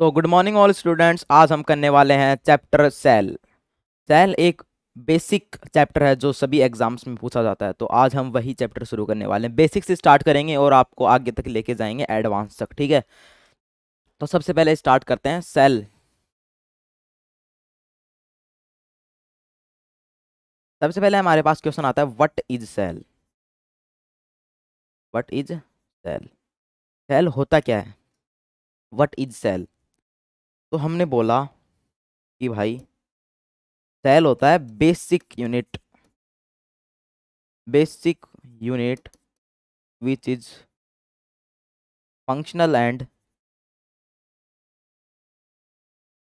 तो good morning all students आज हम करने वाले हैं चैप्टर सेल सेल एक बेसिक चैप्टर है जो सभी एग्जाम्स में पूछा जाता है तो आज हम वही चैप्टर शुरू करने वाले हैं बेसिक से स्टार्ट करेंगे और आपको आगे तक लेके जाएंगे एडवांस तक ठीक है तो सबसे पहले स्टार्ट करते हैं सेल सबसे पहले हमारे पास क्वेश्चन आता है what is cell what is cell cell होता क्या है व्हाट इज सेल तो हमने बोला कि भाई सेल होता है basic unit basic unit which is functional and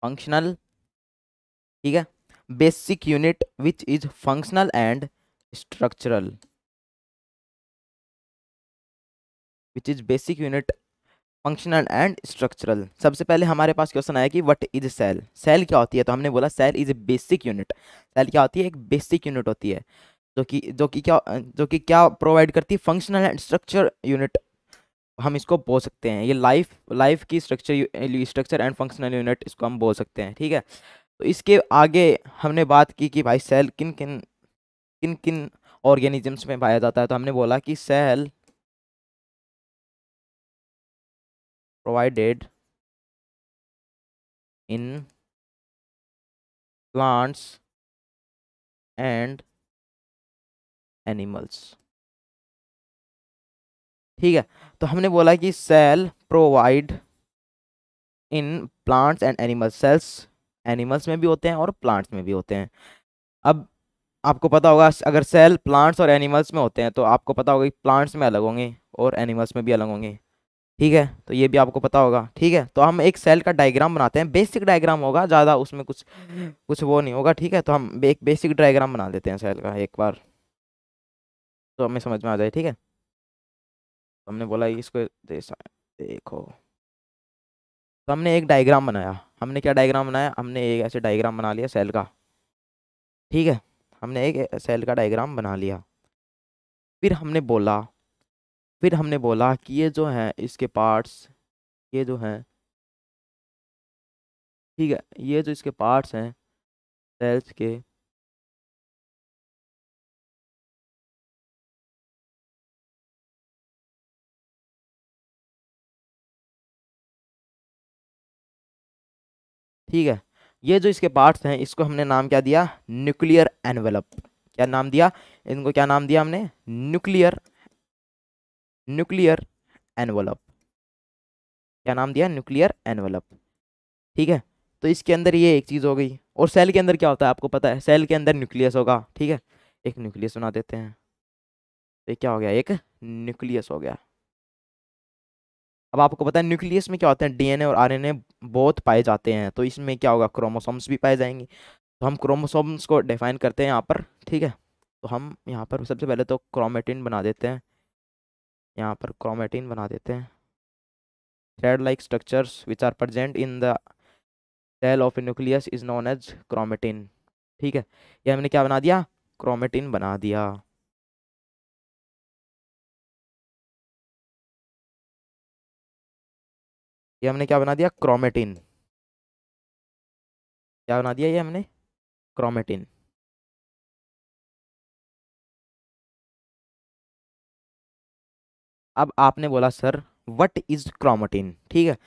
functional ठीक है basic unit which is functional and structural which is basic unit functional and structural सबसे पहले हमारे पास क्वेश्चन आया कि व्हाट इज सेल सेल क्या होती है तो हमने बोला cell is a basic unit cell क्या होती है एक बेसिक यूनिट होती है जो कि जो कि क्या जो कि क्या प्रोवाइड करती है फंक्शनल एंड स्ट्रक्चर यूनिट हम इसको बोल सकते हैं ये लाइफ लाइफ की structure structure and functional unit इसको हम बोल सकते हैं ठीक है तो इसके आगे हमने बात की कि भाई सेल किन किन किन किन ऑर्गेनिजम्स में पाया जाता है तो हमने बोला कि cell provided in plants and animals ठीक है तो हमने बोला कि cell provide in plants and animals cells animals में भी होते हैं और प्लांट्स में भी होते हैं अब आपको पता होगा अगर सेल प्लांट्स और एनिमल्स में होते हैं तो आपको पता होगा कि प्लांट्स में अलग होंगे और एनिमल्स में भी अलग होंगे ठीक है तो ये भी आपको पता होगा ठीक है तो हम एक सेल का डायग्राम बनाते हैं बेसिक डायग्राम होगा ज़्यादा उसमें कुछ कुछ वो नहीं होगा ठीक है तो हम एक बेसिक डायग्राम बना देते हैं सेल का एक बार तो हमें समझ में आ जाए ठीक है तो हमने बोला इसको देखो तो हमने एक डायग्राम बनाया हमने क्या डायग्राम बनाया हमने एक ऐसे डायग्राम बना लिया सेल का ठीक है हमने एक सेल का डायग्राम बना लिया फिर हमने बोला फिर हमने बोला कि ये जो हैं इसके पार्ट्स ये जो हैं ठीक है ये जो इसके पार्ट्स हैं सेल्स के ठीक है ये जो इसके पार्ट्स हैं इसको हमने नाम क्या दिया न्यूक्लियर एनवेलप क्या नाम दिया इनको क्या नाम दिया हमने न्यूक्लियर न्यूक्लियर एनवलप क्या नाम दिया न्यूक्लियर एनवलप ठीक है तो इसके अंदर ये एक चीज़ हो गई और सेल के अंदर क्या होता है आपको पता है सेल के अंदर न्यूक्लियस होगा ठीक है एक न्यूक्लियस बना देते हैं तो क्या हो गया एक न्यूक्लियस हो गया अब आपको पता है न्यूक्लियस में क्या होते हैं डीएनए और आरएनए बहुत पाए जाते हैं तो इसमें क्या होगा क्रोमोसोम्स भी पाए जाएंगे तो हम क्रोमोसोम्स को डिफाइन करते हैं यहाँ पर ठीक है तो हम यहाँ पर सबसे पहले तो क्रोमेटिन बना देते हैं यहाँ पर क्रोमेटिन बना देते हैं thread like structures which are present in the cell of nucleus is known as chromatin ठीक है ये हमने क्या बना दिया क्रोमेटिन बना दिया ये हमने क्या बना दिया क्रोमेटिन क्या बना दिया ये हमने क्रोमेटिन अब आपने बोला सर वट इज़ क्रोमेटिन ठीक है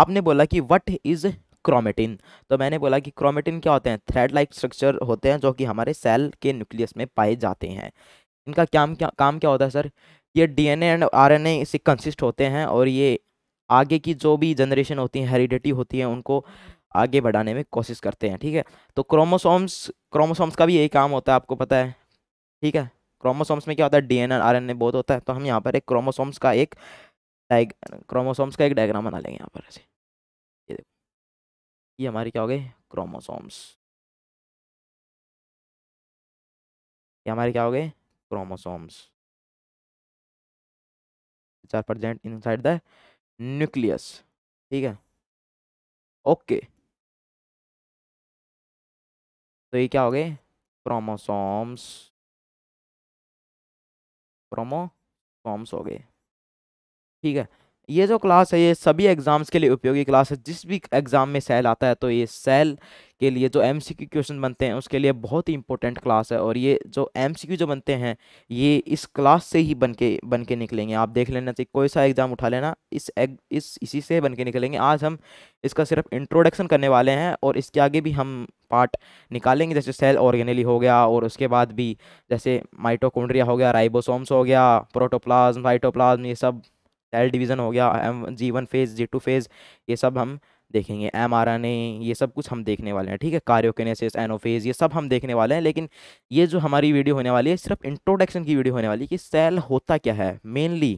आपने बोला कि वट इज़ क्रोमेटिन तो मैंने बोला कि क्रोमेटिन क्या होते हैं थ्रेड लाइक स्ट्रक्चर होते हैं जो कि हमारे सेल के न्यूक्लियस में पाए जाते हैं इनका क्या क्या काम क्या होता है सर ये डीएनए एंड आरएनए से कंसिस्ट होते हैं और ये आगे की जो भी जनरेशन होती है हेरिडिटी होती है उनको आगे बढ़ाने में कोशिश करते हैं ठीक है तो क्रोमोसोम्स क्रोमोसोम्स का भी यही काम होता है आपको पता है ठीक है क्रोमोसोम्स में क्या होता है डी एन ए बहुत होता है तो हम यहाँ पर एक क्रोमोसोम्स का एक क्रोमोसोम्स का एक डायग्राम बना लेंगे यहाँ पर ऐसे ये देखो ये हमारे क्या हो गए क्रोमोसोम्स ये हमारे क्या हो गए क्रोमोसोम्स चार present inside the nucleus ठीक है ओके तो ये क्या हो गए क्रोमोसोम्स प्रोमो फॉर्म्स हो गए ठीक है ये जो क्लास है ये सभी एग्ज़ाम्स के लिए उपयोगी क्लास है जिस भी एग्ज़ाम में सेल आता है तो ये सेल के लिए जो एम सी क्वेश्चन बनते हैं उसके लिए बहुत ही इंपॉर्टेंट क्लास है और ये जो एम सी जो बनते हैं ये इस क्लास से ही बन के बन के निकलेंगे आप देख लेना चाहिए कोई सा एग्ज़ाम उठा लेना इस एग, इस इसी से बन के निकलेंगे आज हम इसका सिर्फ इंट्रोडक्शन करने वाले हैं और इसके आगे भी हम पार्ट निकालेंगे जैसे सेल ऑर्गेनली हो गया और उसके बाद भी जैसे माइटोकोन्ड्रिया हो गया राइबोसोम्स हो गया प्रोटोप्लाज्म साइटोप्लाज्म ये सब सेल डिवीज़न हो गया M G one phase G two phase ये सब हम देखेंगे एम आर एन ए ये सब कुछ हम देखने वाले हैं ठीक है कार्योकेनेसिस एनोफेज ये सब हम देखने वाले हैं लेकिन ये जो हमारी वीडियो होने वाली है सिर्फ इंट्रोडक्शन की वीडियो होने वाली है कि सेल होता क्या है मेनली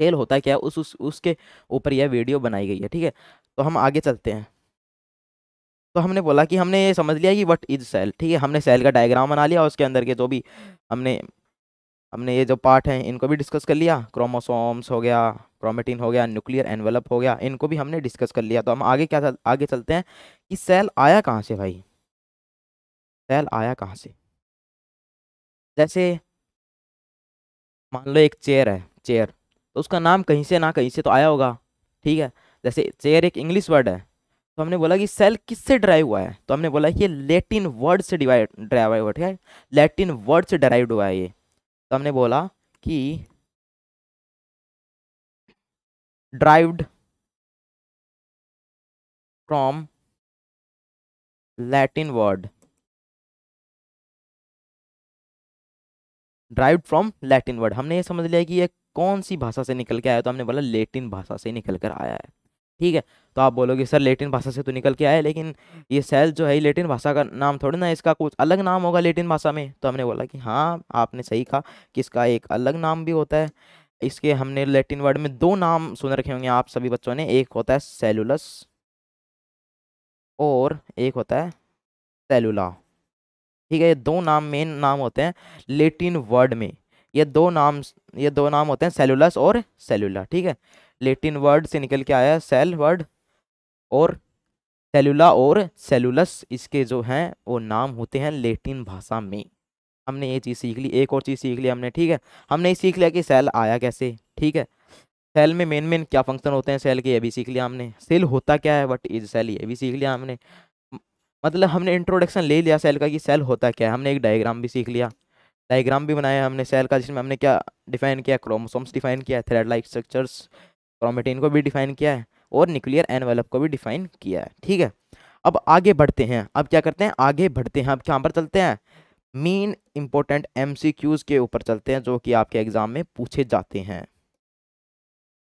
सेल होता क्या है उस, उस उसके ऊपर यह वीडियो बनाई गई है ठीक है तो हम आगे चलते हैं तो हमने बोला कि हमने ये समझ लिया कि वट इज सेल ठीक है हमने सेल का डायग्राम बना लिया और उसके अंदर के जो भी हमने हमने ये जो पार्ट हैं इनको भी डिस्कस कर लिया क्रोमोसोम्स हो गया क्रोमेटिन हो गया न्यूक्लियर एनवेलप हो गया इनको भी हमने डिस्कस कर लिया तो हम आगे क्या आगे चलते हैं कि सेल आया कहाँ से भाई सेल आया कहाँ से जैसे मान लो एक चेयर है चेयर तो उसका नाम कहीं से ना कहीं से तो आया होगा ठीक है जैसे चेयर एक इंग्लिश वर्ड है तो हमने बोला कि सेल किससे ड्राइव हुआ है तो हमने बोला कि ये लेटिन वर्ड से डिवाइड ड्राइव हुआ ठीक है लेटिन वर्ड से डराइव हुआ है ये तो हमने बोला कि derived from Latin word derive from Latin word हमने ये समझ लिया कि ये कौन सी भाषा से निकल के आया तो हमने बोला लेटिन भाषा से निकल कर आया है ठीक है तो आप बोलोगे सर लेटिन भाषा से तो निकल के आए लेकिन ये सेल जो है लेटिन भाषा का नाम थोड़ी ना इसका कुछ अलग नाम होगा लेटिन भाषा में तो हमने बोला कि हाँ आपने सही कहा कि इसका एक अलग नाम भी होता है इसके हमने लेटिन वर्ड में दो नाम सुन रखे होंगे आप सभी बच्चों ने एक होता है सेलुलस और एक होता है सेलुला ठीक है ये दो नाम मेन नाम होते हैं लेटिन वर्ड में ये दो नाम ये दो नाम होते हैं सेलुलस और सेलुला ठीक है लेटिन वर्ड से निकल के आया सेल वर्ड और सेलुला और सेलुलस इसके जो हैं वो नाम होते हैं लेटिन भाषा में हमने ये चीज़ सीख ली एक और चीज़ सीख ली हमने ठीक है हमने ये सीख लिया कि सेल आया कैसे ठीक है सेल में मेन मेन क्या फंक्शन होते हैं सेल के ये भी सीख लिया हमने सेल होता क्या है बट इज सेल ये भी सीख लिया हमने मतलब हमने इंट्रोडक्शन ले लिया सेल का कि सेल होता क्या है हमने एक डायग्राम भी सीख लिया डायग्राम भी बनाया हमने सेल का जिसमें हमने क्या डिफाइन किया क्रोमोसोम्स डिफाइन किया थ्रेड लाइक स्ट्रक्चर्स क्रोमेटीन को भी डिफाइन किया है और न्यूक्लियर एनवेलप को भी डिफाइन किया है ठीक है अब आगे बढ़ते हैं अब क्या करते हैं आगे बढ़ते हैं अब कहाँ पर चलते हैं मेन इंपॉर्टेंट एम के ऊपर चलते हैं जो कि आपके एग्ज़ाम में पूछे जाते हैं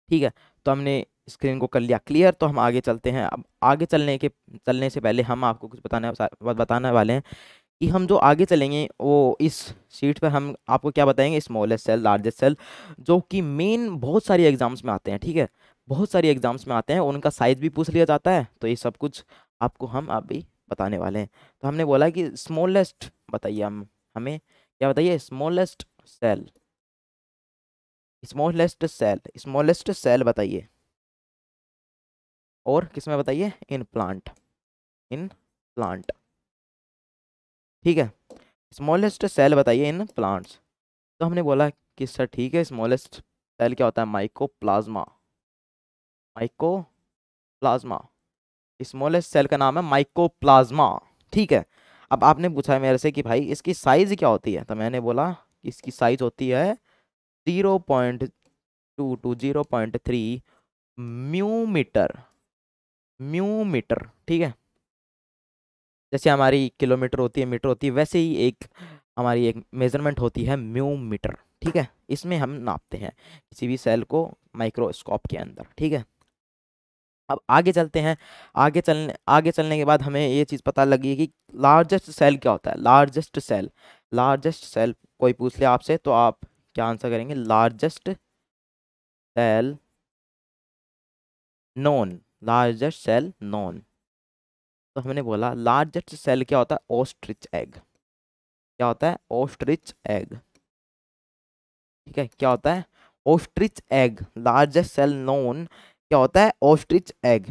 ठीक है तो हमने स्क्रीन को कर लिया क्लियर तो हम आगे चलते हैं अब आगे चलने के चलने से पहले हम आपको कुछ बताने बताने वाले हैं कि हम जो आगे चलेंगे वो इस सीट पर हम आपको क्या बताएंगे स्मॉलेस्ट सेल लार्जेस्ट सेल जो कि मेन बहुत सारी एग्ज़ाम्स में आते हैं ठीक है बहुत सारी एग्ज़ाम्स में आते हैं उनका साइज़ भी पूछ लिया जाता है तो ये सब कुछ आपको हम अभी बताने वाले हैं तो हमने बोला कि स्मॉलेस्ट बताइए हम हमें क्या बताइए smallest cell smallest cell smallest cell बताइए और किस में बताइए इन प्लांट इन प्लांट ठीक है स्मॉलेस्ट सेल बताइए इन प्लांट्स तो हमने बोला कि सर ठीक है स्मॉलेस्ट सेल क्या होता है mycoplasma mycoplasma smallest cell का नाम है माइको प्लाज्मा ठीक है अब आपने पूछा है मेरे से कि भाई इसकी साइज़ क्या होती है तो मैंने बोला इसकी साइज़ होती है zero point two two zero point three mu metre mu metre ठीक है जैसे हमारी किलोमीटर होती है मीटर होती है वैसे ही एक हमारी एक मेजरमेंट होती है म्यू मीटर ठीक है इसमें हम नापते हैं किसी भी सेल को माइक्रोस्कोप के अंदर ठीक है अब आगे चलते हैं आगे चलने आगे चलने के बाद हमें ये चीज़ पता लगी कि लार्जेस्ट सेल क्या होता है लार्जेस्ट सेल लार्जेस्ट सेल कोई पूछ ले आपसे तो आप क्या आंसर करेंगे largest cell known largest cell known तो हमने बोला लार्जेस्ट सेल क्या होता है ऑस्ट्रिच एग क्या होता है ऑस्ट्रिच एग ठीक है क्या होता है ostrich egg largest cell known क्या होता है ऑस्ट्रिच एग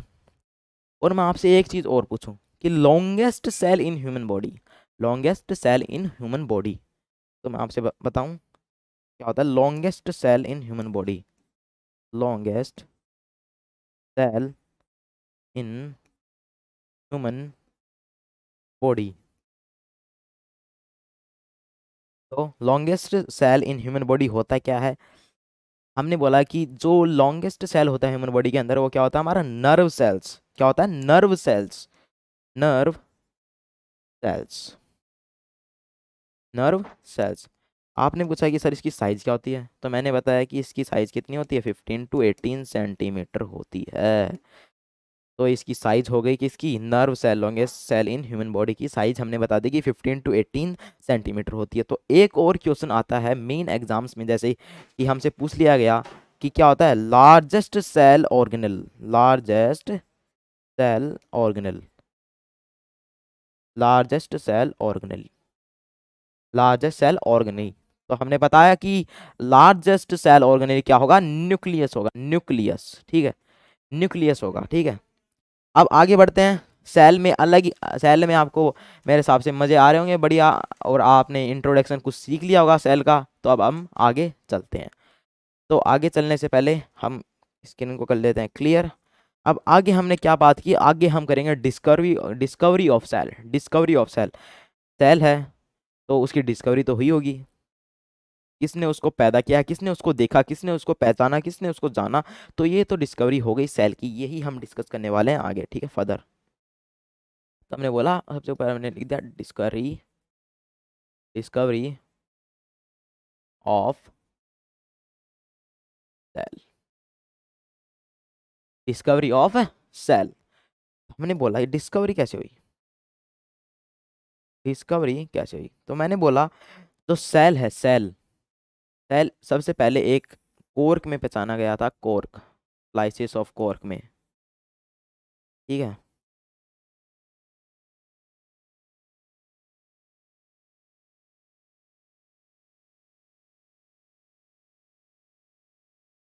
और मैं आपसे एक चीज़ और पूछूं कि longest cell in human body longest cell in human body तो मैं आपसे बताऊं क्या होता है longest cell in human body longest cell in human body. तो longest cell in human body होता क्या है हमने बोला कि जो लॉन्गेस्ट सेल होता है ह्यूमन बॉडी के अंदर वो क्या होता है हमारा नर्व सेल्स क्या होता है nerve cells nerve cells nerve cells आपने पूछा कि सर इसकी साइज़ क्या होती है तो मैंने बताया कि इसकी साइज़ कितनी होती है फिफ्टीन टू एटीन सेंटीमीटर होती है तो इसकी साइज़ हो गई कि इसकी nerve cell longest cell in human body की साइज़ हमने बता दी कि 15 टू 18 सेंटीमीटर होती है तो एक और क्वेश्चन आता है मेन एग्जाम्स में जैसे कि हमसे पूछ लिया गया कि क्या होता है largest cell organelle largest cell organelle largest cell organelle largest cell organelle तो हमने बताया कि लार्जेस्ट सेल ऑर्गेनल क्या होगा न्यूक्लियस होगा न्यूक्लियस ठीक है न्यूक्लियस होगा ठीक है अब आगे बढ़ते हैं सेल में अलग ही सेल में आपको मेरे हिसाब से मज़े आ रहे होंगे बढ़िया और आपने इंट्रोडक्शन कुछ सीख लिया होगा सेल का तो अब हम आगे चलते हैं तो आगे चलने से पहले हम स्क्रीन को कर लेते हैं क्लियर अब आगे हमने क्या बात की आगे हम करेंगे discovery discovery of cell discovery of cell cell है तो उसकी डिस्कवरी तो हुई होगी किसने उसको पैदा किया किसने उसको देखा किसने उसको पहचाना किसने उसको जाना तो ये तो डिस्कवरी हो गई सेल की यही हम डिस्कस करने वाले हैं आगे ठीक है फर्दर तो हमने बोला सबसे पहले हमने लिख दिया discovery discovery of cell discovery of cell हमने बोला डिस्कवरी कैसे हुई डिस्कवरी कैसे हुई तो मैंने बोला जो तो सेल है सेल पहले सबसे पहले एक कोर्क में पहचाना गया था कोर्क स्लाइसिस ऑफ कोर्क में ठीक है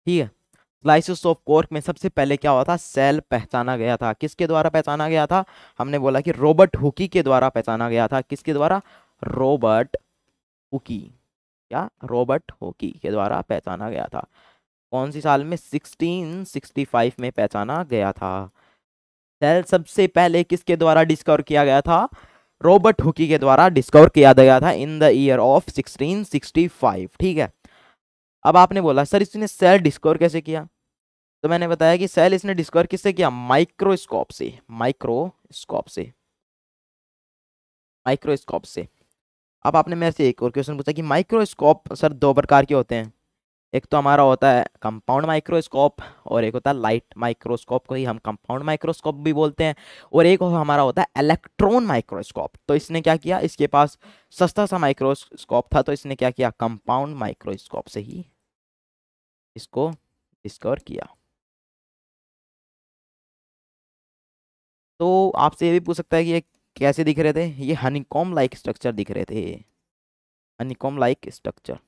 ठीक है स्लाइसिस ऑफ कोर्क में सबसे पहले क्या हुआ था सेल पहचाना गया था किसके द्वारा पहचाना गया था हमने बोला कि रोबर्ट हुकी के द्वारा पहचाना गया था किसके द्वारा रोबर्ट हुकी या रॉबर्ट होकी के द्वारा पहचाना गया था कौन सी साल में 1665 में पहचाना गया था सेल सबसे पहले किसके द्वारा डिस्कवर किया गया था रॉबर्ट होकी के द्वारा डिस्कवर किया गया था इन द ईयर ऑफ 1665 ठीक है अब आपने बोला सर इसने सेल डिस्कवर कैसे किया तो मैंने बताया कि सेल इसने डिस्कवर किससे किया माइक्रोस्कोप से माइक्रोस्कोप से माइक्रोस्कोप से अब आपने मेरे से एक और क्वेश्चन पूछा कि माइक्रोस्कोप सर दो प्रकार के होते हैं एक तो हमारा होता है कंपाउंड माइक्रोस्कोप और एक होता है लाइट माइक्रोस्कोप को ही हम कंपाउंड माइक्रोस्कोप भी बोलते हैं और एक हमारा होता है इलेक्ट्रॉन माइक्रोस्कोप तो इसने क्या किया इसके पास सस्ता सा माइक्रोस्कोप था तो इसने क्या किया कंपाउंड माइक्रोस्कोप से ही इसको डिस्कवर किया तो आपसे ये भी पूछ सकता है कि एक कैसे दिख रहे थे ये हनीकॉम लाइक स्ट्रक्चर दिख रहे थे honeycomb like structure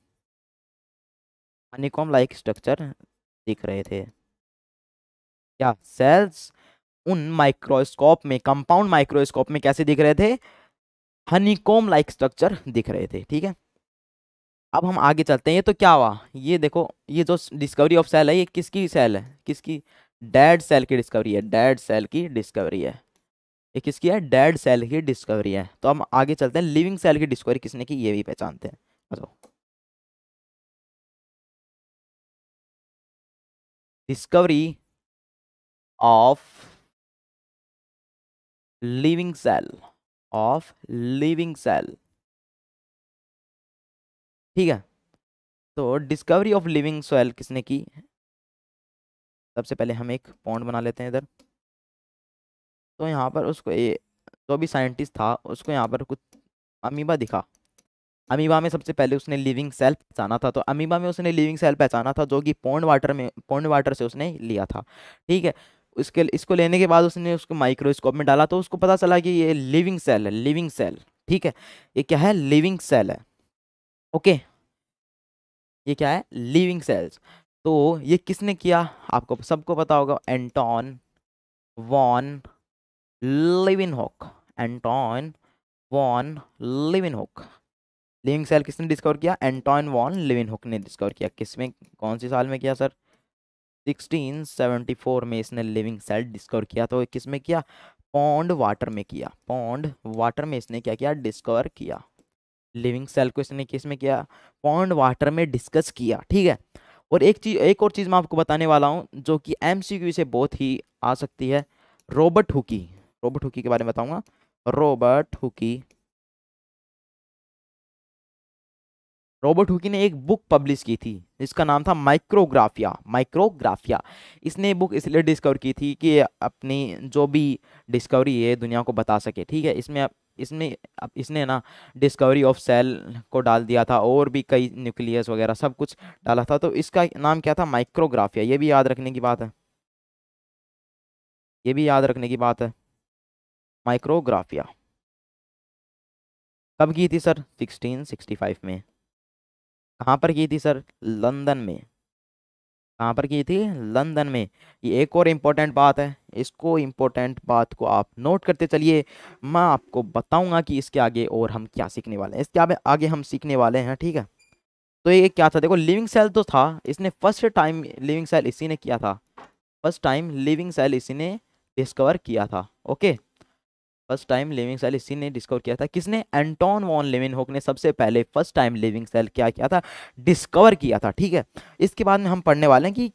honeycomb like structure दिख रहे थे क्या सेल्स उन माइक्रोस्कोप में कंपाउंड माइक्रोस्कोप में कैसे दिख रहे थे हनीकॉम लाइक स्ट्रक्चर दिख रहे थे ठीक है अब हम आगे चलते हैं ये तो क्या हुआ ये देखो ये जो डिस्कवरी ऑफ सेल है ये किसकी सेल है किसकी डेड सेल की डिस्कवरी है डेड सेल की डिस्कवरी है ये किसकी है डेड सेल की डिस्कवरी है तो हम आगे चलते हैं लिविंग सेल की डिस्कवरी किसने की ये भी पहचानते हैं discovery of living cell of living cell ठीक है तो डिस्कवरी ऑफ लिविंग सेल किसने की सबसे पहले हम एक पॉइंट बना लेते हैं इधर तो यहाँ पर उसको ये जो भी साइंटिस्ट था उसको यहाँ पर कुछ अमीबा दिखा अमीबा में सबसे पहले उसने लिविंग सेल पहचाना था तो अमीबा में उसने लिविंग सेल पहचाना था जो कि पौंड वाटर में पौंड वाटर से उसने लिया था ठीक है उसके इसको लेने के बाद उसने उसको माइक्रोस्कोप में डाला तो उसको पता चला कि ये लिविंग सेल है लिविंग सेल ठीक है ये क्या है लिविंग सेल है ओके ये क्या है लिविंग सेल्स तो ये किसने किया आपको सबको पता होगा Anton von Hoek Anton von Leeuwenhoek living cell किसने डिस्कवर किया एंटॉन वॉन लिविन हॉक ने डिस्कवर किया किसमें कौन सी साल में किया सर 1674 में इसने लिविंग सेल डिस्कवर किया तो किस में किया पौंड वाटर में किया पौंड वाटर में इसने क्या किया डिस्कवर किया लिविंग सेल को इसने किस में किया पौंड वाटर में डिस्कस किया ठीक है और एक चीज एक और चीज़ मैं आपको बताने वाला हूँ जो कि एम से बहुत ही आ सकती है रॉबर्ट हुकी रोबोट हुकी के बारे में बताऊंगा रोबर्ट हुकी रॉबर्ट हुकी ने एक बुक पब्लिश की थी जिसका नाम था माइक्रोग्राफिया माइक्रोग्राफिया इसने बुक इसलिए डिस्कवर की थी कि अपनी जो भी डिस्कवरी है दुनिया को बता सके ठीक है इसमें इसमें अब इसने ना डिस्कवरी ऑफ सेल को डाल दिया था और भी कई न्यूक्लियस वगैरह सब कुछ डाला था तो इसका नाम क्या था माइक्रोग्राफिया ये भी याद रखने की बात है ये भी याद रखने की बात है माइक्रोग्राफिया कब की थी सर 1665 में कहाँ पर की थी सर लंदन में कहाँ पर की थी लंदन में ये एक और इम्पोर्टेंट बात है इसको इम्पोर्टेंट बात को आप नोट करते चलिए मैं आपको बताऊंगा कि इसके आगे और हम क्या सीखने वाले हैं इसके आगे आगे हम सीखने वाले हैं ठीक है तो ये क्या था देखो लिविंग सेल तो था इसने फर्स्ट टाइम लिविंग सेल इसी ने किया था फर्स्ट टाइम लिविंग सेल इसी ने डिस्कवर किया था okay first time living cell इसी ने डिस्कवर किया था किसने एंटोन वॉन लिविन होक ने सबसे पहले फर्स्ट टाइम लिविंग सेल क्या किया था डिस्कवर किया था ठीक है इसके बाद में हम पढ़ने वाले हैं कि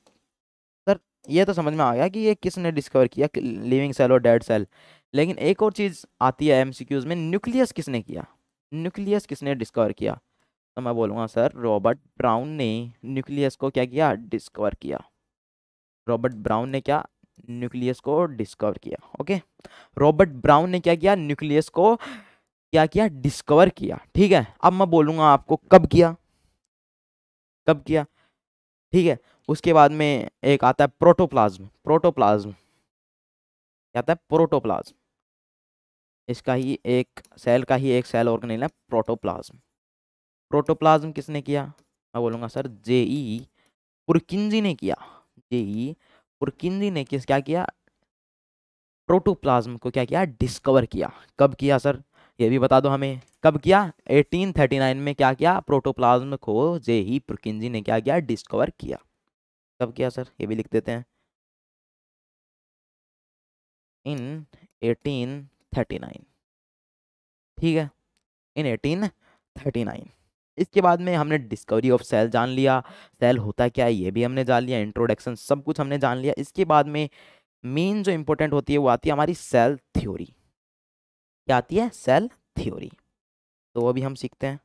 सर ये तो समझ में आ गया कि ये किसने डिस्कवर किया लिविंग सेल और डेड सेल लेकिन एक और चीज़ आती है एम में न्यूक्लियस किसने किया न्यूक्लियस किसने डिस्कवर किया तो मैं बोलूँगा सर रॉबर्ट ब्राउन ने न्यूक्लियस को क्या किया डिस्कवर किया रॉबर्ट ब्राउन ने क्या न्यूक्लियस को डिस्कवर किया ओके रॉबर्ट ब्राउन ने क्या किया न्यूक्लियस को क्या किया डिस्कवर किया ठीक है अब मैं बोलूँगा आपको कब किया कब किया ठीक है उसके बाद में एक आता है प्रोटोप्लाज्म प्रोटोप्लाज्म क्या आता है प्रोटोप्लाज्म इसका ही एक सेल का ही एक सेल ऑर्गेनेल है प्रोटोप्लाज्म प्रोटोप्लाज्म किसने किया मैं बोलूँगा सर जेई पुरकिंजी ने किया जेई पुरकिंदी ने किस क्या किया प्रोटोप्लाज्म को क्या किया डिस्कवर किया कब किया सर ये भी बता दो हमें कब किया 1839 में क्या किया प्रोटोप्लाज्म को जे ही प्रकिंजी ने क्या किया डिस्कवर किया कब किया सर ये भी लिख देते हैं इन 1839 ठीक है इन 1839 इसके बाद में हमने डिस्कवरी ऑफ सेल जान लिया सेल होता क्या है ये भी हमने जान लिया इंट्रोडक्शन सब कुछ हमने जान लिया इसके बाद में मेन जो इम्पोर्टेंट होती है वो आती है हमारी सेल थ्योरी क्या आती है सेल थ्योरी तो वो भी हम सीखते हैं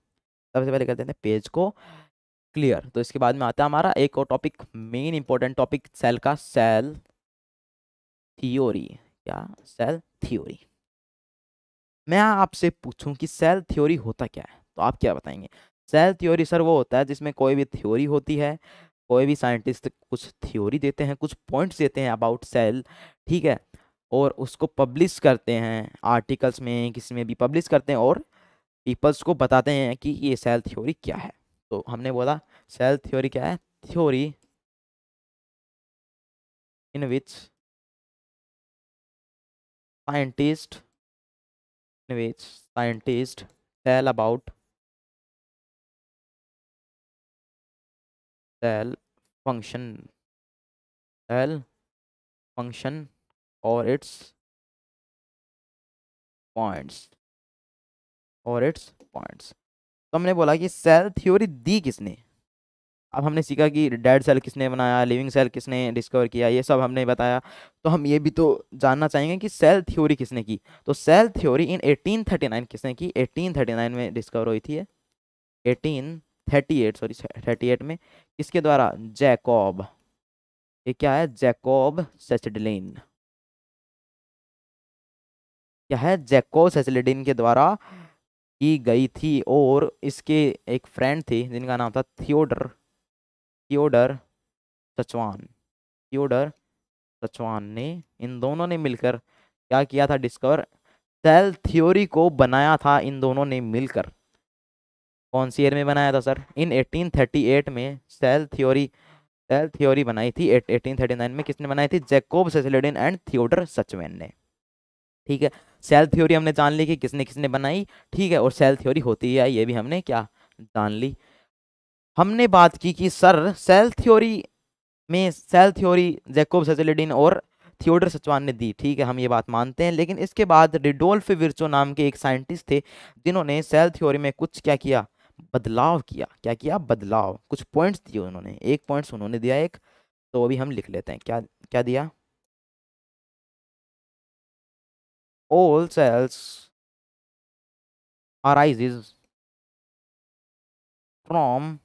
सबसे पहले करते हैं पेज को क्लियर तो इसके बाद में आता है हमारा एक और topic main important topic cell का सेल थियोरी क्या सेल थ्योरी मैं आपसे पूछूं कि सेल थ्योरी होता क्या है तो आप क्या बताएंगे सेल थ्योरी सर वो होता है जिसमें कोई भी थ्योरी होती है कोई भी साइंटिस्ट कुछ थ्योरी देते हैं कुछ पॉइंट्स देते हैं अबाउट सेल ठीक है और उसको पब्लिश करते हैं आर्टिकल्स में किसी में भी पब्लिश करते हैं और पीपल्स को बताते हैं कि ये सेल थ्योरी क्या है तो हमने बोला सेल थ्योरी क्या है theory in which scientist in which scientist cell about del function del function or its points और इट्स पॉइंट्स तो हमने बोला कि सेल थ्योरी दी किसने अब हमने सीखा कि डेड सेल किसने बनाया लिविंग सेल किसने डिस्कवर किया ये सब हमने बताया तो हम ये भी तो जानना चाहेंगे कि सेल थ्योरी किसने की तो सेल थ्योरी इन 1839 किसने की 1839 में डिस्कवर हुई थी eighteen thirty eight sorry thirty eight में किसके द्वारा जैकॉब ये क्या है जैकॉब सेसिडलिन क्या है जैकॉब सेसिडिन के द्वारा की गई थी और इसके एक फ्रेंड थे जिनका नाम था Theodor Theodor Schwann Theodor Schwann ने इन दोनों ने मिलकर क्या किया था डिस्कवर सेल थ्योरी को बनाया था इन दोनों ने मिलकर कौन सी ईयर में बनाया था सर इन 1838 में सेल थ्योरी सेल थ्योरी बनाई थी 1839 में किसने बनाई थी Jacob Schleiden and Theodor Schwann ने ठीक है सेल थ्योरी हमने जान ली कि किसने किसने बनाई ठीक है और सेल थ्योरी होती है ये भी हमने क्या जान ली हमने बात की कि सर सेल थ्योरी में सेल थ्योरी जैकोब सेसिलिडिन और थियोडर सचवान ने दी ठीक है हम ये बात मानते हैं लेकिन इसके बाद रिडोल्फ विरचो नाम के एक साइंटिस्ट थे जिन्होंने सेल थ्योरी में कुछ क्या किया बदलाव किया क्या किया बदलाव कुछ पॉइंट्स दिए उन्होंने एक पॉइंट्स उन्होंने दिया एक तो अभी हम लिख लेते हैं क्या क्या दिया all cells arises from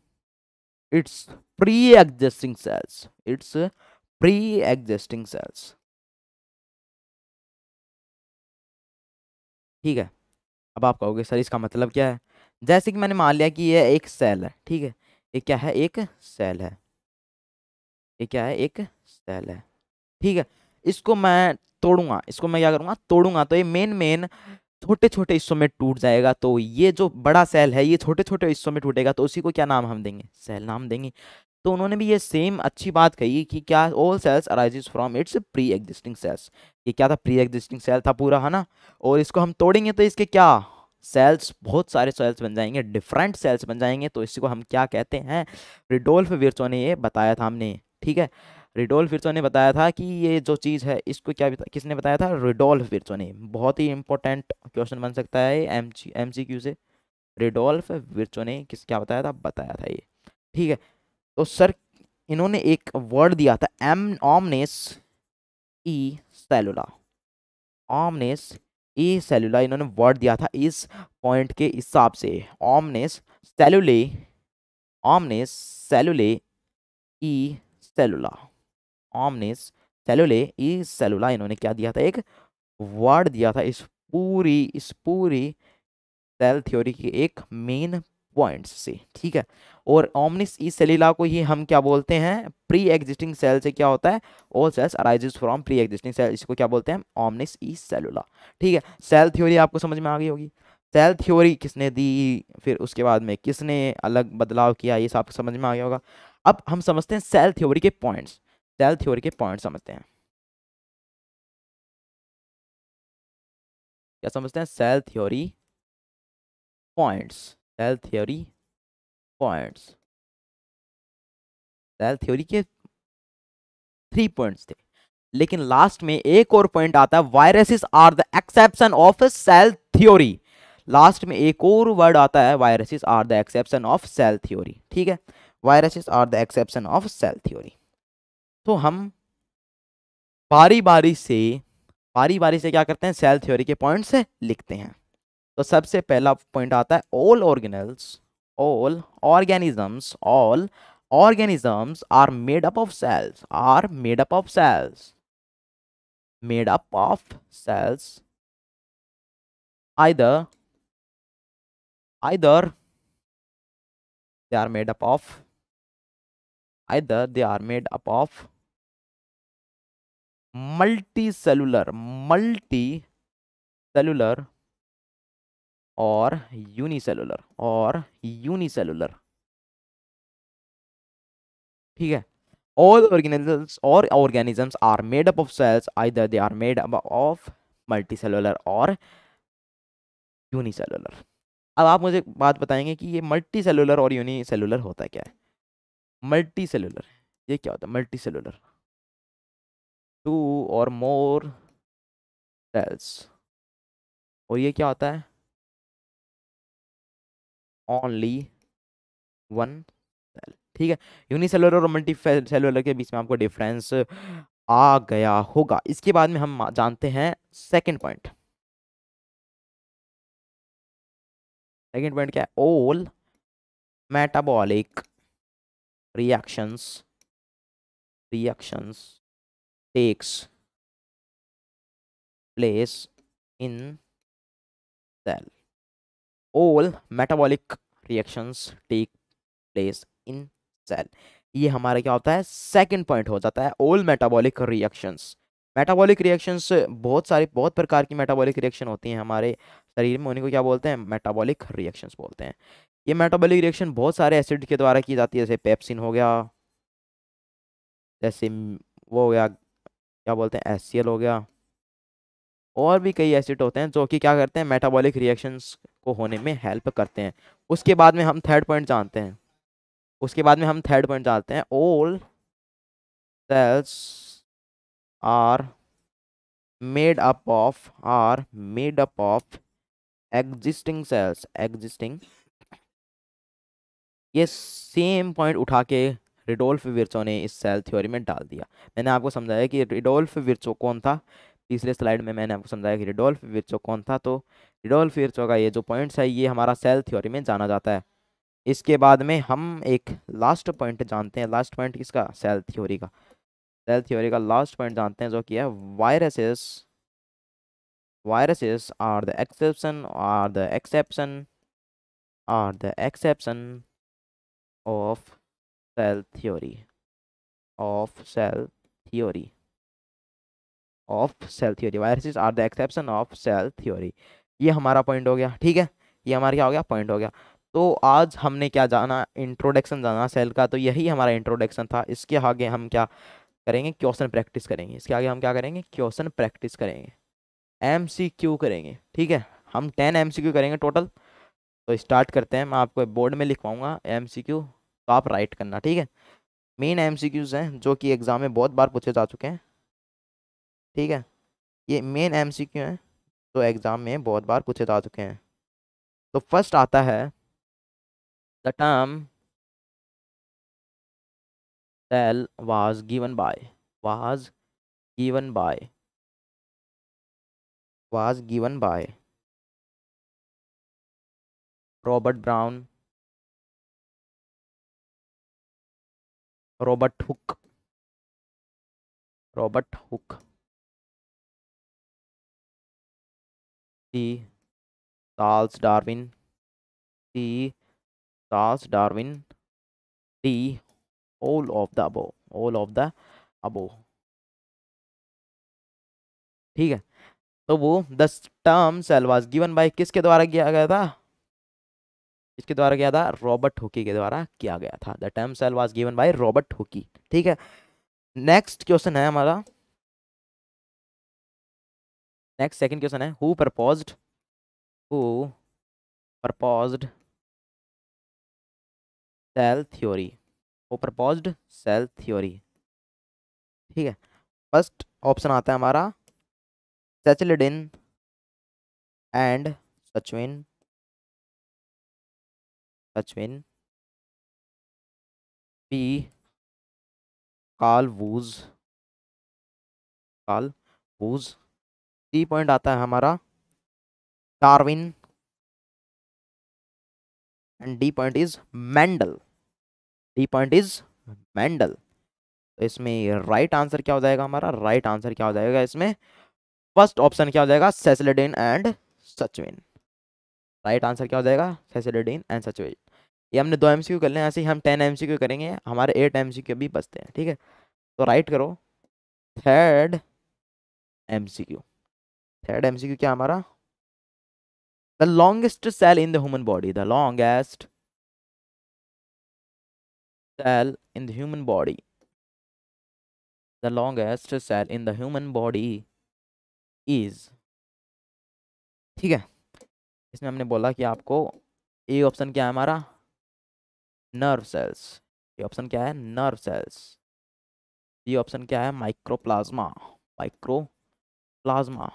its pre existing cells its pre existing cells ठीक है अब आप कहोगे सर इसका मतलब क्या है जैसे कि मैंने मान लिया कि यह एक सेल है ठीक है ये क्या है एक सेल है ये क्या है एक सेल है ठीक है इसको मैं तोड़ूंगा इसको मैं क्या करूँगा तोड़ूंगा तो ये मेन मेन छोटे छोटे हिस्सों में टूट जाएगा तो ये जो बड़ा सेल है ये छोटे छोटे हिस्सों में टूटेगा तो उसी को क्या नाम हम देंगे सेल नाम देंगे तो उन्होंने भी ये सेम अच्छी बात कही कि क्या all cells arises from its pre existing cells ये क्या था प्री एग्जिस्टिंग सेल था पूरा है ना और इसको हम तोड़ेंगे तो इसके क्या सेल्स बहुत सारे सेल्स बन जाएंगे डिफरेंट सेल्स बन जाएंगे तो इसी को हम क्या कहते हैं रिडोल्फ विरचो ने ये बताया था हमने ठीक है रिडोल्फ विरचो ने बताया था कि ये जो चीज़ है इसको क्या बता, किसने बताया था रिडोल्फ विरचो ने बहुत ही इंपॉर्टेंट क्वेश्चन बन सकता है M C M C Q से रिडोल्फ विरचो ने किस क्या बताया था बताया था ये ठीक है तो सर इन्होंने एक वर्ड दिया था एम ऑमनेस ई सेलुला ऑमनेस ए सेलुला इन्होंने वर्ड दिया था इस पॉइंट के हिसाब से ऑमनेस सेलुले ऑमनेस सेलुले ई सेलुला ऑमनेस सेलुले ई सेलुला इन्होंने क्या दिया था एक वर्ड दिया था इस पूरी इस पूरी सेल थ्योरी के एक मेन पॉइंट्स से ठीक है और ओमनिस ई सेलिला को ही हम क्या बोलते हैं प्री एग्जिस्टिंग सेल से क्या होता है all cells arises from pre existing cell इसको क्या बोलते हैं ओमनिस ई सेलुला ठीक है सेल थ्योरी आपको समझ में आ गई होगी सेल थ्योरी किसने दी फिर उसके बाद में किसने अलग बदलाव किया ये सब समझ में आ गया होगा अब हम समझते हैं सेल थ्योरी के पॉइंट्स सेल थ्योरी के पॉइंट समझते हैं क्या समझते हैं cell theory points cell theory points cell theory के थ्री पॉइंट्स थे लेकिन लास्ट में एक और पॉइंट आता है viruses are the exception of cell theory last में एक और वर्ड आता है viruses are the exception of cell theory ठीक है viruses are the exception of cell theory तो हम बारी बारी से बारी बारी से क्या करते हैं सेल थ्योरी के पॉइंट्स से लिखते हैं तो सबसे पहला पॉइंट आता है all organelles all organisms all organisms are made up of cells are made up of cells made up of cells either either they are made up of either they are made up of multicellular multicellular और unicellular और unicellular ठीक है organisms organisms or organisms are made up of cells either they are made up of multicellular और unicellular अब आप मुझे बात बताएंगे कि ये मल्टी सेलुलर और यूनिसेलुलर होता क्या है मल्टी सेलुलर ये क्या होता है मल्टी सेलुलर टू और मोर सेल्स और ये क्या होता है ओनली वन सेल ठीक है यूनिसेलुलर और मल्टी सेलुलर के बीच में आपको डिफरेंस आ गया होगा इसके बाद में हम जानते हैं सेकेंड पॉइंट सेकेंड पॉइंट क्या है all metabolic reactions reactions takes place in cell all metabolic reactions take place in cell ये हमारा क्या होता है सेकंड पॉइंट हो जाता है all metabolic reactions metabolic reactions बहुत सारे बहुत प्रकार की मेटाबॉलिक रिएक्शन होती हैं हमारे शरीर में उन्हीं को क्या बोलते हैं मेटाबॉलिक रिएक्शंस बोलते हैं ये मेटाबॉलिक रिएक्शन बहुत सारे एसिड के द्वारा की जाती है जैसे पेप्सिन हो गया जैसे वो हो गया क्या बोलते हैं एस हो गया और भी कई एसिड होते हैं जो कि क्या करते हैं मेटाबॉलिक रिएक्शंस को होने में हेल्प करते हैं उसके बाद में हम थर्ड पॉइंट जानते हैं उसके बाद में हम थर्ड पॉइंट जानते हैं all cells are made up of are made up of existing cells existing ये सेम पॉइंट उठा के रिडोल्फ विरचो ने इस सेल थ्योरी में डाल दिया मैंने आपको समझाया कि रिडोल्फ विरचो कौन था पिछले स्लाइड में मैंने आपको समझाया कि रिडोल्फ विरचो कौन था तो रिडोल्फ विरचो का ये जो पॉइंट्स है ये हमारा सेल थ्योरी में जाना जाता है इसके बाद में हम एक लास्ट पॉइंट जानते हैं लास्ट पॉइंट किसका सेल थ्योरी का सेल थ्योरी का लास्ट पॉइंट जानते हैं जो कि है viruses viruses are the exception are the exception are the exception of cell theory of cell theory of cell theory viruses are the exception of cell theory ये हमारा point हो गया ठीक है ये हमारा क्या हो गया पॉइंट हो गया तो आज हमने क्या जाना इंट्रोडक्शन जाना सेल का तो यही हमारा इंट्रोडक्शन था इसके आगे हम क्या करेंगे क्वेश्चन प्रैक्टिस करेंगे इसके आगे हम क्या करेंगे क्वेश्चन प्रैक्टिस करेंगे एम सी क्यू करेंगे ठीक है हम टेन एम सी क्यू करेंगे टोटल तो स्टार्ट करते हैं मैं आपको बोर्ड में लिखवाऊंगा एम सी क्यू तो आप राइट करना ठीक है मेन एम सी क्यूज़ हैं जो कि एग्ज़ाम में बहुत बार पूछे जा चुके हैं ठीक है ये मेन एम सी क्यू हैं तो एग्ज़ाम में बहुत बार पूछे जा चुके हैं तो फर्स्ट आता है the term cell was given by was given by was given by Robert Brown Robert Hooke Robert Hooke C Charles Darwin C Charles Darwin D all of the above all of the above ठीक है तो वो the term cell was given by किसके द्वारा किया गया था किसके द्वारा किया था रॉबर्ट हुकी के द्वारा किया गया था the term cell was given by Robert Hooke ठीक है नेक्स्ट क्वेश्चन है हमारा नेक्स्ट सेकंड क्वेश्चन है who proposed who proposed cell theory who proposed cell theory ठीक है फर्स्ट ऑप्शन आता है हमारा Schleiden and Schwann Schwann B Carl Woese Carl Woese C e point आता है हमारा Darwin and D point is Mendel D point is Mendel तो इसमें राइट आंसर क्या हो जाएगा हमारा राइट आंसर क्या हो जाएगा इसमें फर्स्ट ऑप्शन क्या हो जाएगा Schleiden and Schwann right answer क्या हो जाएगा सेसलेडिन एंड सचविन ये हमने दो एमसीक्यू कर लें ऐसे ही हम टेन एमसीक्यू करेंगे हमारे एट एमसीक्यू भी बचते हैं ठीक है तो राइट करो थर्ड एमसीक्यू थर्ड एमसीक्यू क्या हमारा the longest cell in the human body the longest cell in the human body the longest cell in the human body is ठीक है इसमें हमने बोला कि आपको ए ऑप्शन क्या है हमारा नर्व सेल्स ये ऑप्शन क्या है नर्व सेल्स ये ऑप्शन क्या है mycoplasma plasma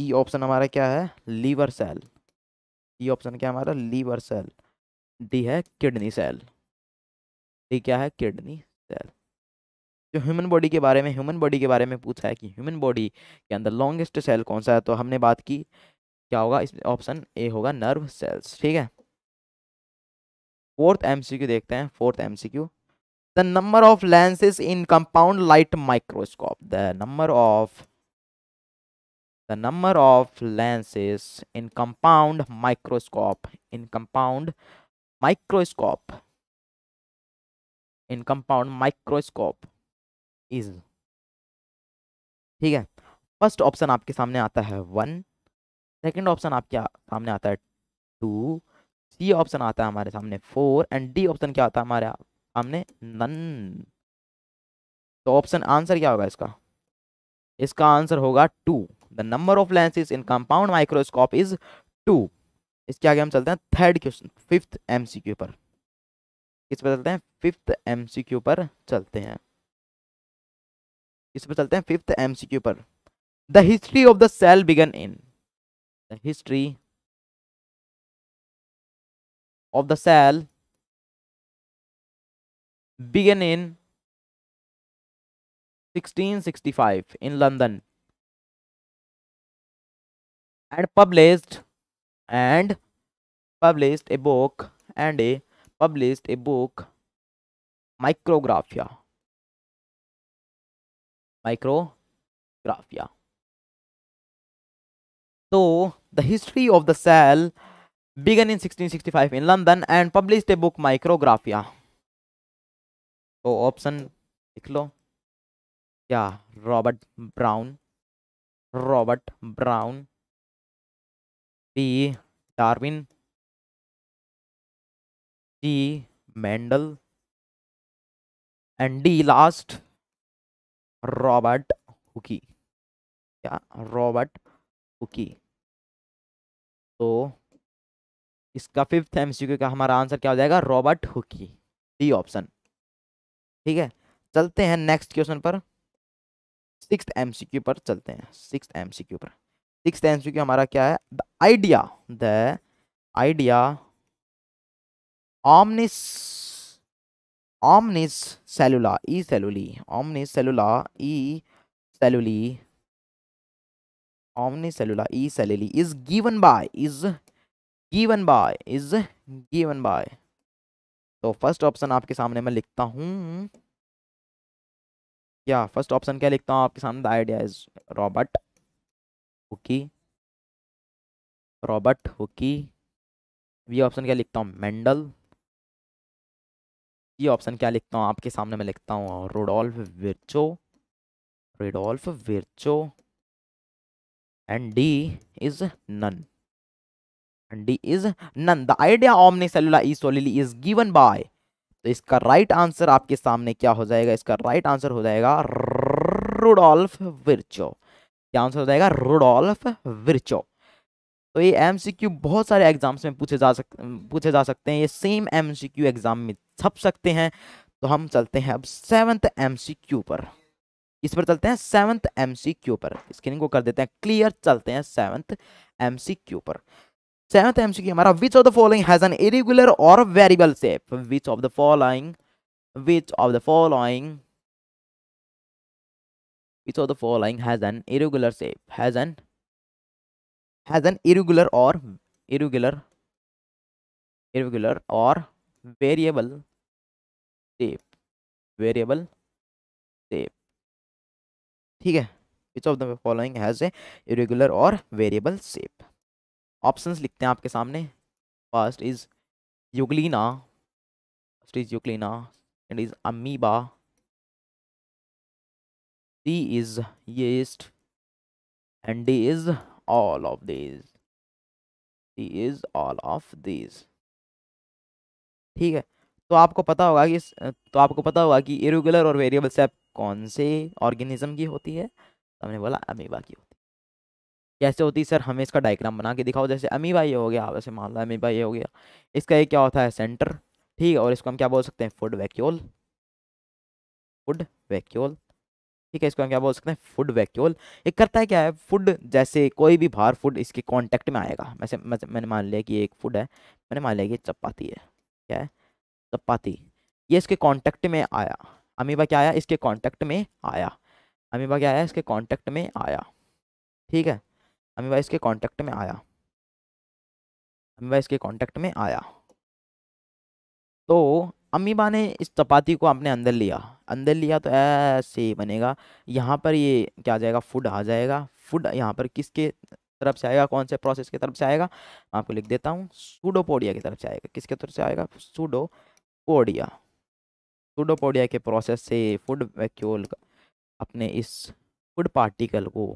E e option हमारा क्या है लीवर सेल ई ऑप्शन क्या हमारा लीवर सेल डी है किडनी सेल डी क्या है किडनी सेल जो ह्यूमन बॉडी के बारे में ह्यूमन बॉडी के बारे में पूछा है कि ह्यूमन बॉडी के अंदर लॉन्गेस्ट सेल कौन सा है तो हमने बात की क्या होगा इसमें ऑप्शन ए होगा नर्व सेल्स ठीक है फोर्थ एमसीक्यू देखते हैं fourth MCQ the number of lenses in compound light microscope the number of the number of lenses in compound microscope in compound microscope in compound microscope is ठीक है first option आपके सामने आता है one second option आपके सामने आता है टू सी ऑप्शन आता है हमारे सामने फोर एंड डी ऑप्शन क्या आता है हमारे सामने नन तो ऑप्शन आंसर क्या होगा इसका इसका आंसर होगा two the number of lenses in compound microscope is two इसके आगे हम चलते हैं थर्ड क्वेश्चन फिफ्थ एमसीक्यू पर किस पर चलते हैं फिफ्थ एमसीक्यू पर चलते हैं किस पर चलते हैं फिफ्थ एमसीक्यू पर the history of the cell began in the history of the cell began in 1665 in London and published and published a book and a published a book micrographia micrographia so the history of the cell began in 1665 in london and published a book micrographia so option लिख yeah Robert Brown. Robert Brown. D Darwin T Mendel and D last Robert Hooke क्या Robert हुकी तो इसका fifth MCQ का हमारा answer क्या हो जाएगा Robert हुकी D option ठीक है चलते हैं नेक्स्ट क्वेश्चन पर सिक्स एमसीक्यू पर चलते हैं सिक्स एमसीक्यू पर सिक्स एंस जो हमारा क्या है the idea the idea omnis omnis cellula e cellulae omnis cellula e cellulae omnis cellula e cellulae is given by is given by is given by तो फर्स्ट ऑप्शन आपके सामने मैं लिखता हूं क्या फर्स्ट ऑप्शन क्या लिखता हूँ आपके सामने the idea is Robert Hooke Robert Hooke ये ऑप्शन क्या लिखता हूँ मेंडल ये ऑप्शन क्या लिखता हूँ आपके सामने मैं लिखता हूँ Rudolf Virchow Rudolf Virchow and D is none and D is none the idea omni cellula e cellulae is given by तो इसका राइट right आंसर आपके सामने क्या हो जाएगा इसका राइट right आंसर हो जाएगा रोडोल्फ विरचो क्या आंसर हो जाएगा रोडोल्फ विरचो तो ये एमसीक्यू बहुत सारे एग्जाम्स में पूछे जा सकते पूछे जा सकते हैं ये सेम एमसीक्यू एग्जाम में छप सकते हैं तो हम चलते हैं अब सेवन्थ एमसीक्यू पर इस पर चलते हैं सेवन्थ एमसीक्यू पर स्क्रीनिंग को कर देते हैं क्लियर चलते हैं सेवन्थ एमसीक्यू पर सेवन्थ एमसीक्यू हमारा which of the following has an irregular और variable shape which of the following which of the following which of the following has an irregular shape has an has an irregular or irregular irregular or variable shape variable shape ठीक है which of the following has a irregular और variable shape options लिखते हैं आपके सामने first is Euglena first is Euglena and is amoeba C is yeast and D is all of these D is all of these ठीक है तो आपको पता होगा कि तो आपको पता होगा कि इरेगुलर और वेरिएबल सेप कौन से ऑर्गेनिज्म की होती है तो हमने बोला अमीबा की होती है कैसे होती है सर हमें इसका डायग्राम बना के दिखाओ जैसे अमीबा ये हो गया जैसे मान लो अमीबा ये हो गया इसका ये क्या होता है सेंटर ठीक है और इसको हम क्या बोल सकते हैं फूड वैक्यूल फूड वैक्यूल ठीक है इसको हम क्या बोल सकते हैं फूड वैक्यूल ये करता है क्या है फूड जैसे कोई भी बाहर फूड इसके कॉन्टेक्ट में आएगा वैसे मैंने मान लिया कि एक फूड है मैंने मान लिया कि चपाती है क्या है चपाती ये इसके कॉन्टेक्ट में आया अमीबा क्या आया इसके कॉन्टेक्ट में आया अमीबा क्या आया इसके कॉन्टैक्ट में आया ठीक है अमीबा इसके कॉन्टैक्ट में आया अमीबा इसके कॉन्टेक्ट में आया तो अमीबा ने इस चपाती को अपने अंदर लिया अंदर लिया तो ऐसे ही बनेगा यहाँ पर ये क्या आ जाएगा फूड आ जाएगा फूड यहाँ पर किसके तरफ से आएगा कौन से प्रोसेस की तरफ से आएगा आपको लिख देता हूँ सूडोपोडिया की तरफ से आएगा किसके तरफ से आएगा सूडोपोडिया सूडोपोडिया के प्रोसेस से फूड वैक्यूल अपने इस फूड पार्टिकल को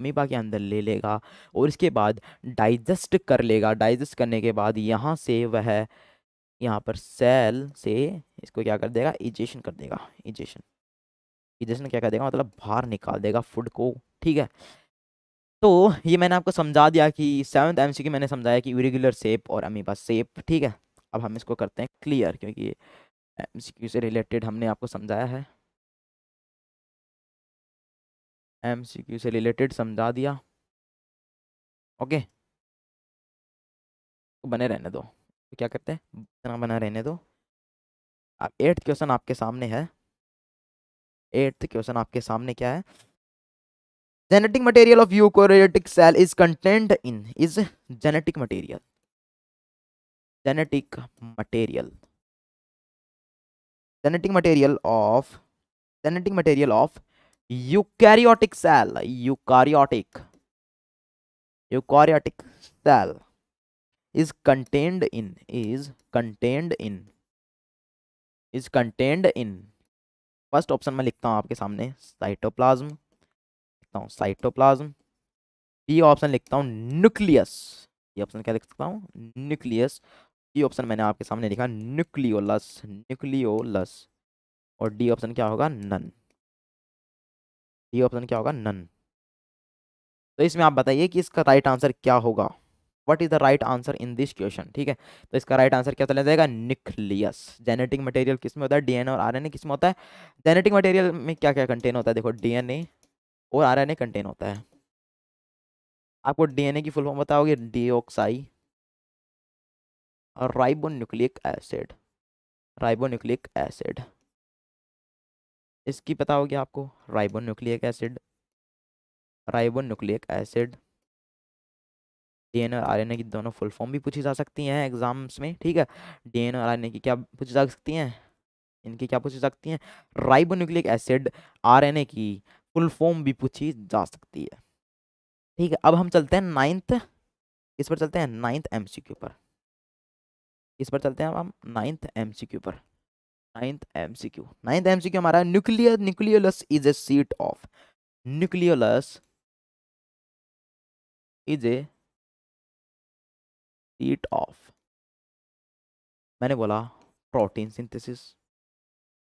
अमीबा के अंदर ले लेगा और इसके बाद डाइजेस्ट कर लेगा डाइजेस्ट करने के बाद यहाँ से वह यहाँ पर सेल से इसको क्या कर देगा इजेशन कर देगा इजेशन इजेशन क्या कर देगा मतलब बाहर निकाल देगा फूड को ठीक है तो ये मैंने आपको समझा दिया कि सेवन्थ एम सी मैंने समझाया कि इरेगुलर सेप और अमीबा सेप ठीक है अब हम इसको करते हैं क्लियर क्योंकि एम से रिलेटेड हमने आपको समझाया है एम से रिलेटेड समझा दिया ओके तो बने रहने दो तो क्या करते हैं इतना बना रहने दो अब एट्थ क्वेश्चन आपके सामने है एट्थ क्वेश्चन आपके सामने क्या है genetic material of eukaryotic cell is content in is genetic material genetic material genetic material of genetic material of eukaryotic cell eukaryotic eukaryotic cell is contained in is contained in is contained in first option में लिखता हूँ आपके सामने cytoplasm लिखता हूँ cytoplasm B option लिखता हूँ nucleus ये ऑप्शन क्या लिख सकता हूँ न्यूक्लियस ये ऑप्शन मैंने आपके सामने लिखा न्यूक्लियोलस न्यूक्लियोलस और डी ऑप्शन क्या होगा नन डी ऑप्शन क्या होगा नन तो इसमें आप बताइए कि इसका राइट आंसर क्या होगा what is the right answer in this question ठीक है तो इसका राइट आंसर क्या चला जाएगा निकलियस जेनेटिक मटेरियल किस में होता है डीएनए और आरएनए किस में होता है जेनेटिक मटेरियल में क्या क्या कंटेन होता है देखो डीएनए और आरएनए कंटेन होता है आपको डीएनए की फुल फॉर्म बताओगे ऑक्साई और ribonucleic acid ribonucleic acid इसकी पता होगी आपको ribonucleic acid ribonucleic acid D और आर की दोनों फुल फॉर्म भी पूछी जा सकती हैं एग्जाम्स में ठीक है डी और आर की क्या पूछी जा सकती हैं इनकी क्या पूछी सकती हैं राइबोन्यूक्लिक एसिड आरएनए की फुल फॉर्म भी पूछी जा सकती है ठीक है अब हम चलते हैं नाइन्थ इस पर चलते हैं नाइन्थ एम सी पर इस पर चलते हैं हम नाइन्थ एम सी पर ninth M C Q ninth M C Q हमारा nuclear nucleolus is a seat of nucleolus is a seat of मैंने बोला प्रोटीन सिंथेसिस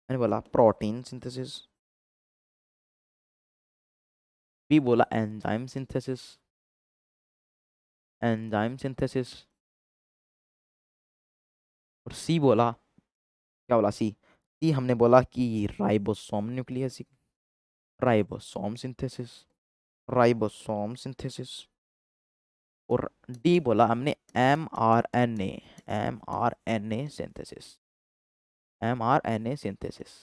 मैंने बोला प्रोटीन सिंथेसिस बी बोला एंजाइम सिंथेसिस एंजाइम सिंथेसिस और C बोला क्या बोला सी सी हमने बोला कि ribosome nucleus ribosome synthesis ribosome synthesis और डी बोला हमने M R N A M R N A synthesis M R N A synthesis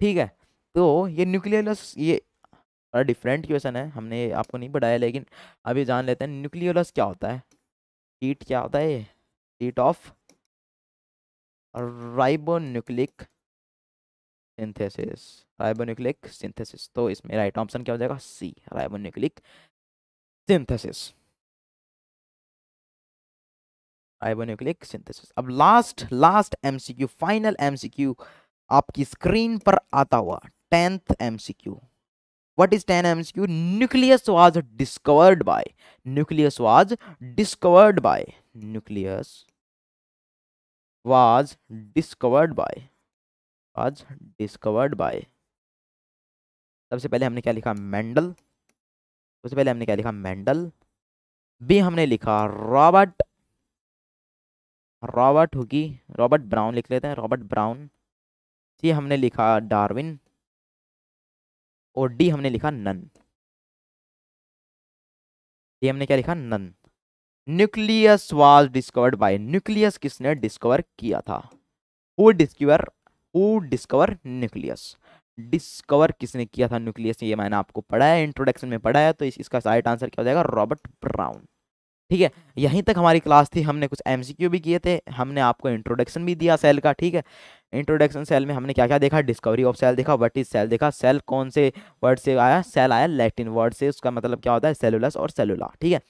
ठीक है तो ये न्यूक्लियोलस ये बड़ा डिफरेंट क्वेश्चन है हमने आपको नहीं पढ़ाया लेकिन अभी जान लेते हैं न्यूक्लियोलस क्या होता है हीट क्या होता है heat of ribonucleic synthesis ribonucleic synthesis तो इसमें राइट ऑप्शन क्या हो जाएगा C ribonucleic synthesis click synthesis अब last last MCQ final MCQ आपकी स्क्रीन पर आता हुआ tenth MCQ what is ten MCQ nucleus was discovered by nucleus was discovered by nucleus was discovered by was discovered by सबसे पहले हमने क्या लिखा मेंडल उससे पहले हमने क्या लिखा मेंडल बी हमने लिखा रॉबर्ट रॉबर्ट होगी रॉबर्ट ब्राउन लिख लेते हैं रॉबर्ट ब्राउन सी हमने लिखा डार्विन और डी हमने लिखा नन डी हमने क्या लिखा none nucleus was discovered by nucleus किसने डिस्कवर किया था who discover who discover nucleus discover किसने किया था न्यूक्लियस ये मैंने आपको पढ़ाया इंट्रोडक्शन में पढ़ाया तो इस, इसका राइट आंसर क्या हो जाएगा रॉबर्ट ब्राउन ठीक है यहीं तक हमारी क्लास थी हमने कुछ एम भी किए थे हमने आपको इंट्रोडक्शन भी दिया सेल का ठीक है इंट्रोडक्शन सेल में हमने क्या क्या देखा डिस्कवरी ऑफ सेल देखा वट इज सेल देखा सेल कौन से वर्ड से आया सेल आया लैटिन वर्ड से उसका मतलब क्या होता है सेलुलस और सेलुला ठीक है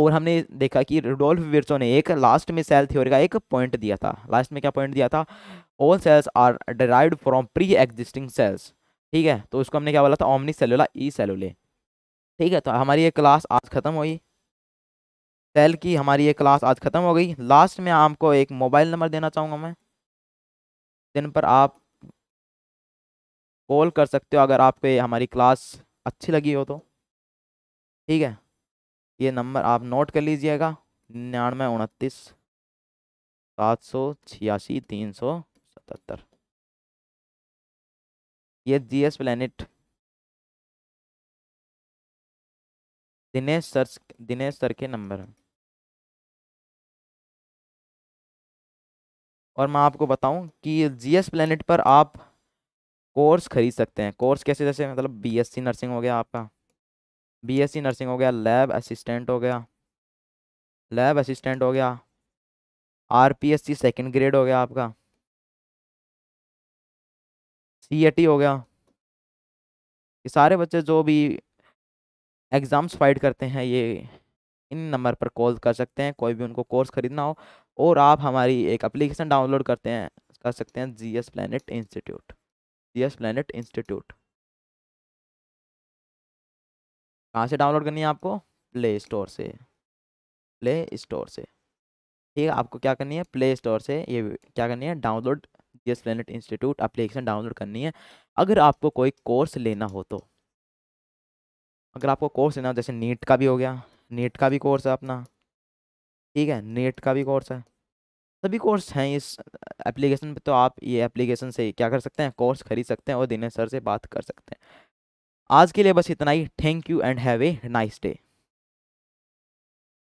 और हमने देखा कि रुडोल्फ विरचो ने एक लास्ट में सेल थ्योरी का एक पॉइंट दिया था लास्ट में क्या पॉइंट दिया था all cells are derive from pre existing cells ठीक है तो उसको हमने क्या बोला था ओमनी सेलुला ई सेलुले ठीक है तो हमारी ये क्लास आज खत्म हुई सेल की हमारी ये क्लास आज ख़त्म हो गई लास्ट में आपको एक मोबाइल नंबर देना चाहूँगा मैं जिन पर आप कॉल कर सकते हो अगर आपको हमारी क्लास अच्छी लगी हो तो ठीक है ये नंबर आप नोट कर लीजिएगा निन्यानवे उनतीस सात सौ छियासी तीन सौ सतहत्तर ये G S Planet Dinesh sir Dinesh sir के नंबर हैं और मैं आपको बताऊं कि जीएस प्लानट पर आप कोर्स खरीद सकते हैं कोर्स कैसे जैसे मतलब बीएससी नर्सिंग हो गया आपका बीएससी नर्सिंग हो गया लैब असिस्टेंट हो गया लैब असिस्टेंट हो गया आरपीएससी सेकंड ग्रेड हो गया आपका सीएटी हो गया ये सारे बच्चे जो भी एग्ज़ाम्स फाइट करते हैं ये इन नंबर पर कॉल कर सकते हैं कोई भी उनको कोर्स ख़रीदना हो और आप हमारी एक एप्लीकेशन डाउनलोड करते हैं कर सकते हैं G S Planet Institute G S Planet Institute कहाँ से डाउनलोड करनी है आपको प्ले स्टोर से प्ले स्टोर से ठीक है आपको क्या करनी है प्ले स्टोर से ये क्या करनी है download G S Planet Institute application download करनी है अगर आपको कोई कोर्स लेना हो तो अगर आपको कोर्स लेना हो जैसे नीट का भी हो गया नीट का भी कोर्स है अपना ठीक है नेट का भी कोर्स है सभी कोर्स हैं इस एप्लीकेशन पे तो आप ये एप्लीकेशन से क्या कर सकते हैं कोर्स खरीद सकते हैं और दिनेश सर से बात कर सकते हैं आज के लिए बस इतना ही thank you and have a nice day